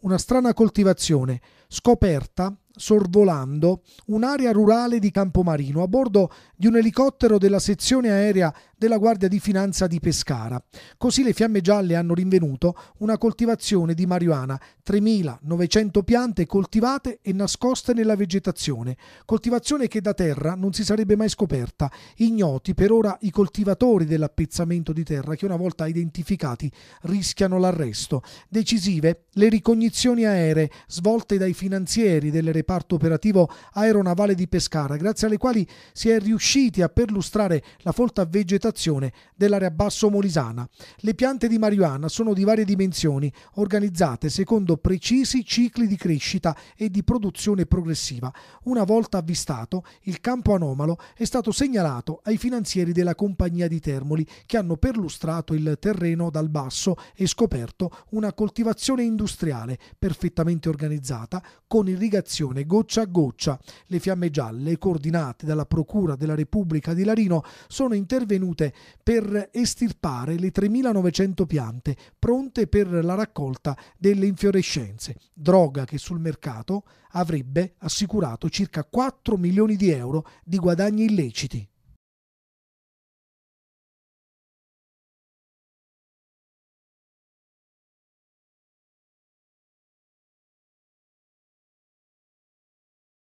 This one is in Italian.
una strana coltivazione, scoperta sorvolando un'area rurale di Campomarino a bordo di un elicottero della sezione aerea della Guardia di Finanza di Pescara. Così le fiamme gialle hanno rinvenuto una coltivazione di marijuana, 3.900 piante coltivate e nascoste nella vegetazione, coltivazione che da terra non si sarebbe mai scoperta, ignoti per ora i coltivatori dell'appezzamento di terra che una volta identificati rischiano l'arresto. Decisive le ricognizioni aeree svolte dai finanzieri del reparto operativo aeronavale di Pescara, grazie alle quali si è riusciti a perlustrare la folta vegetazione deforestazione dell'area basso-molisana. Le piante di marijuana sono di varie dimensioni, organizzate secondo precisi cicli di crescita e di produzione progressiva. Una volta avvistato, il campo anomalo è stato segnalato ai finanzieri della compagnia di Termoli, che hanno perlustrato il terreno dal basso e scoperto una coltivazione industriale perfettamente organizzata con irrigazione goccia a goccia. Le fiamme gialle, coordinate dalla Procura della Repubblica di Larino, sono intervenute ricevute per estirpare le 3.900 piante pronte per la raccolta delle infiorescenze, droga che sul mercato avrebbe assicurato circa 4 milioni di euro di guadagni illeciti.